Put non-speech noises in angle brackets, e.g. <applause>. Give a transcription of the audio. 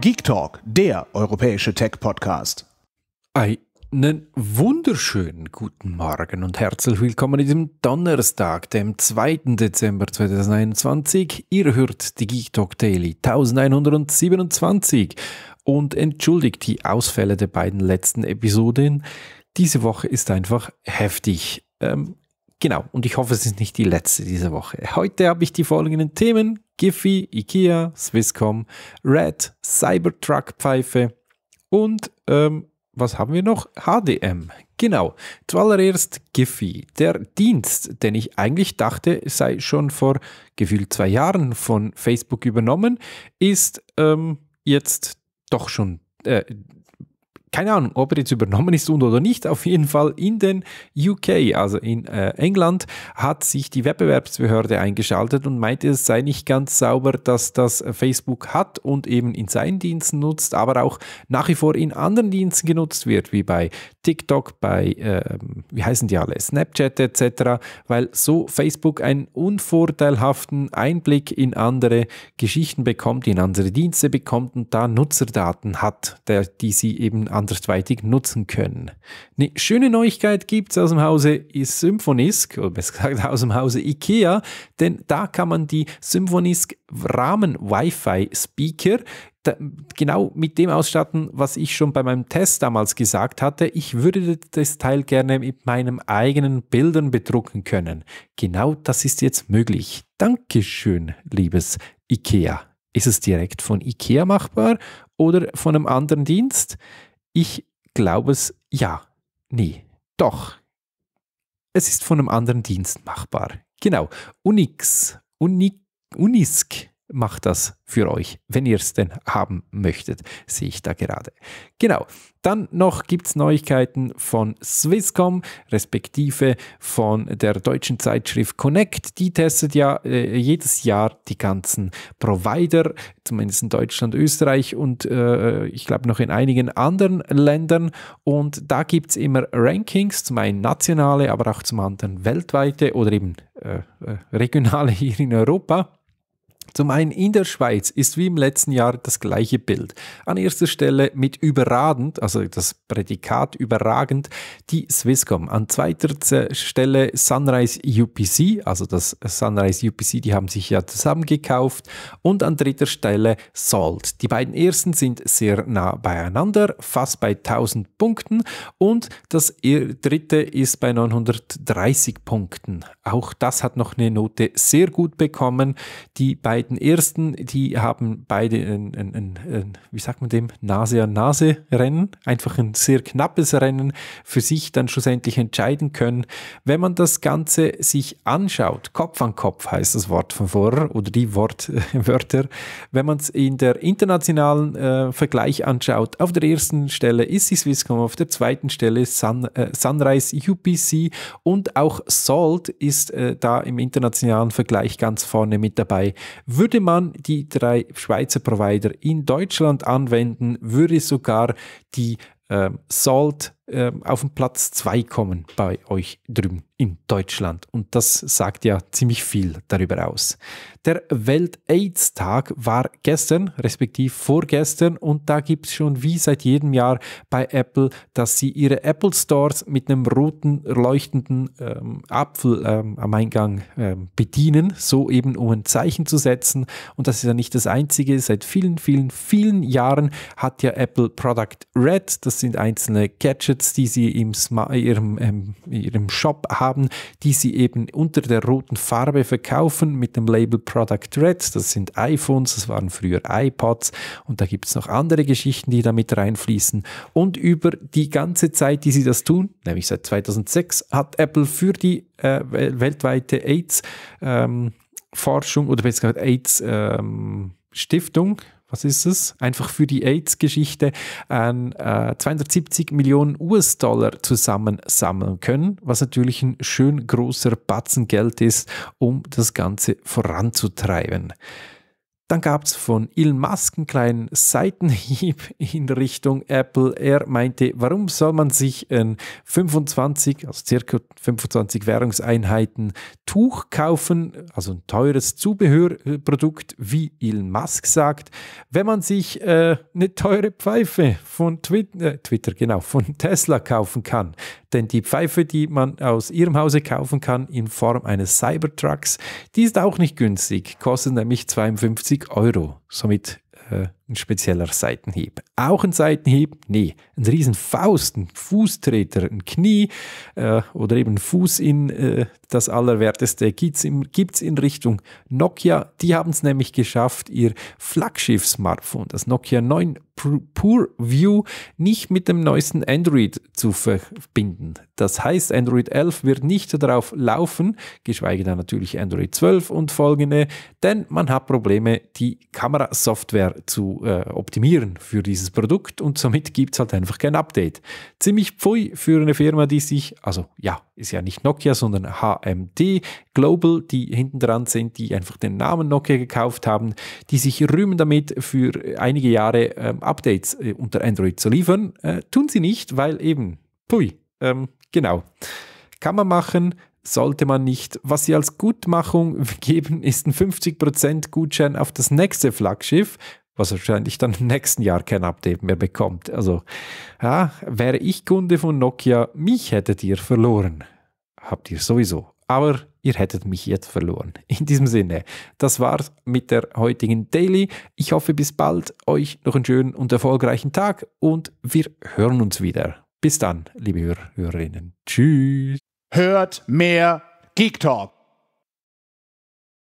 Geek Talk, der europäische Tech-Podcast. Einen wunderschönen guten Morgen und herzlich willkommen in diesem Donnerstag, dem 2. Dezember 2021. Ihr hört die Geek Talk Daily 1127 und entschuldigt die Ausfälle der beiden letzten Episoden. Diese Woche ist einfach heftig. Ähm, Genau, und ich hoffe, es ist nicht die letzte dieser Woche. Heute habe ich die folgenden Themen: Giphy, IKEA, Swisscom, Red, Cybertruck-Pfeife und ähm, was haben wir noch? HDM. Genau. Zuallererst Giphy. Der Dienst, den ich eigentlich dachte, sei schon vor gefühlt zwei Jahren von Facebook übernommen, ist ähm, jetzt doch schon äh, keine Ahnung, ob er jetzt übernommen ist oder nicht, auf jeden Fall in den UK, also in äh, England, hat sich die Wettbewerbsbehörde eingeschaltet und meinte, es sei nicht ganz sauber, dass das Facebook hat und eben in seinen Diensten nutzt, aber auch nach wie vor in anderen Diensten genutzt wird, wie bei TikTok, bei, äh, wie heißen die alle, Snapchat etc., weil so Facebook einen unvorteilhaften Einblick in andere Geschichten bekommt, in andere Dienste bekommt und da Nutzerdaten hat, der, die sie eben an andersweitig nutzen können. Eine schöne Neuigkeit gibt es aus dem Hause Symphonisk, oder besser gesagt aus dem Hause IKEA, denn da kann man die Symphonisk Rahmen Wi-Fi Speaker genau mit dem ausstatten, was ich schon bei meinem Test damals gesagt hatte. Ich würde das Teil gerne mit meinen eigenen Bildern bedrucken können. Genau das ist jetzt möglich. Dankeschön, liebes IKEA. Ist es direkt von IKEA machbar oder von einem anderen Dienst? Ich glaube es, ja, nee, doch. Es ist von einem anderen Dienst machbar. Genau, Unix, Uni, Unisk macht das für euch, wenn ihr es denn haben möchtet, sehe ich da gerade. Genau, dann noch gibt es Neuigkeiten von Swisscom, respektive von der deutschen Zeitschrift Connect. Die testet ja äh, jedes Jahr die ganzen Provider, zumindest in Deutschland, Österreich und äh, ich glaube noch in einigen anderen Ländern. Und da gibt es immer Rankings, zum einen nationale, aber auch zum anderen weltweite oder eben äh, äh regionale hier in Europa. Zum einen in der Schweiz ist wie im letzten Jahr das gleiche Bild. An erster Stelle mit überragend, also das Prädikat überragend, die Swisscom. An zweiter Stelle Sunrise UPC, also das Sunrise UPC, die haben sich ja zusammengekauft. Und an dritter Stelle Salt. Die beiden ersten sind sehr nah beieinander, fast bei 1000 Punkten. Und das dritte ist bei 930 Punkten. Auch das hat noch eine Note sehr gut bekommen. Die beiden beiden ersten, die haben beide ein, ein, ein, ein wie sagt man dem, Nase-an-Nase-Rennen, einfach ein sehr knappes Rennen für sich dann schlussendlich entscheiden können. Wenn man das Ganze sich anschaut, Kopf an Kopf heißt das Wort von vorher oder die Wort, äh, <laughs> Wörter, wenn man es in der internationalen äh, Vergleich anschaut, auf der ersten Stelle ist die Swisscom, auf der zweiten Stelle Sun, äh, Sunrise UPC und auch Salt ist äh, da im internationalen Vergleich ganz vorne mit dabei. Würde man die drei Schweizer Provider in Deutschland anwenden, würde sogar die äh, Salt ähm, auf den Platz 2 kommen bei euch drüben in Deutschland. Und das sagt ja ziemlich viel darüber aus. Der Welt-Aids-Tag war gestern, respektive vorgestern, und da gibt es schon wie seit jedem Jahr bei Apple, dass sie ihre Apple Stores mit einem roten, leuchtenden ähm, Apfel ähm, am Eingang ähm, bedienen, so eben um ein Zeichen zu setzen. Und das ist ja nicht das Einzige. Seit vielen, vielen, vielen Jahren hat ja Apple Product Red, das sind einzelne Gadgets, Gadgets, die sie im ihrem, ähm, ihrem Shop haben, die sie eben unter der roten Farbe verkaufen mit dem Label Product Red. Das sind iPhones, das waren früher iPods und da gibt es noch andere Geschichten, die damit reinfließen. Und über die ganze Zeit, die sie das tun, nämlich seit 2006, hat Apple für die äh, weltweite AIDS ähm, Forschung oder besser gesagt AIDS ähm, Stiftung, was ist es? Einfach für die AIDS-Geschichte an äh, 270 Millionen US-Dollar zusammensammeln können, was natürlich ein schön großer Batzen Geld ist, um das Ganze voranzutreiben. Dann gab es von Elon Musk einen kleinen Seitenhieb <laughs> in Richtung Apple. Er meinte, warum soll man sich ein 25, also circa 25 Währungseinheiten Tuch kaufen, also ein teures Zubehörprodukt, wie Elon Musk sagt, wenn man sich äh, eine teure Pfeife von Twi äh, Twitter, genau, von Tesla kaufen kann denn die Pfeife, die man aus ihrem Hause kaufen kann in Form eines Cybertrucks, die ist auch nicht günstig, kostet nämlich 52 Euro. Somit äh, ein spezieller Seitenhieb. Auch ein Seitenhieb? Nee, ein Faust, ein Fußtreter, ein Knie äh, oder eben Fuß in äh, das Allerwerteste gibt es in Richtung Nokia. Die haben es nämlich geschafft, ihr Flaggschiff-Smartphone, das Nokia 9 Pure View, nicht mit dem neuesten Android zu verbinden. Das heißt, Android 11 wird nicht darauf laufen, geschweige denn natürlich Android 12 und folgende, denn man hat Probleme, die Kamerasoftware zu äh, optimieren für dieses Produkt und somit gibt es halt einfach kein Update. Ziemlich pfui für eine Firma, die sich, also ja, ist ja nicht Nokia, sondern HMD Global, die hinten dran sind, die einfach den Namen Nokia gekauft haben, die sich rühmen damit, für einige Jahre ähm, Updates äh, unter Android zu liefern. Äh, tun sie nicht, weil eben, pui, ähm, genau. Kann man machen, sollte man nicht. Was sie als Gutmachung <laughs> geben, ist ein 50% Gutschein auf das nächste Flaggschiff was wahrscheinlich dann im nächsten Jahr kein Update mehr bekommt. Also, ja, wäre ich Kunde von Nokia, mich hättet ihr verloren. Habt ihr sowieso. Aber ihr hättet mich jetzt verloren. <laughs> In diesem Sinne, das war's mit der heutigen Daily. Ich hoffe, bis bald. Euch noch einen schönen und erfolgreichen Tag und wir hören uns wieder. Bis dann, liebe Hörer, Hörerinnen. Tschüss. Hört mehr Geek Talk.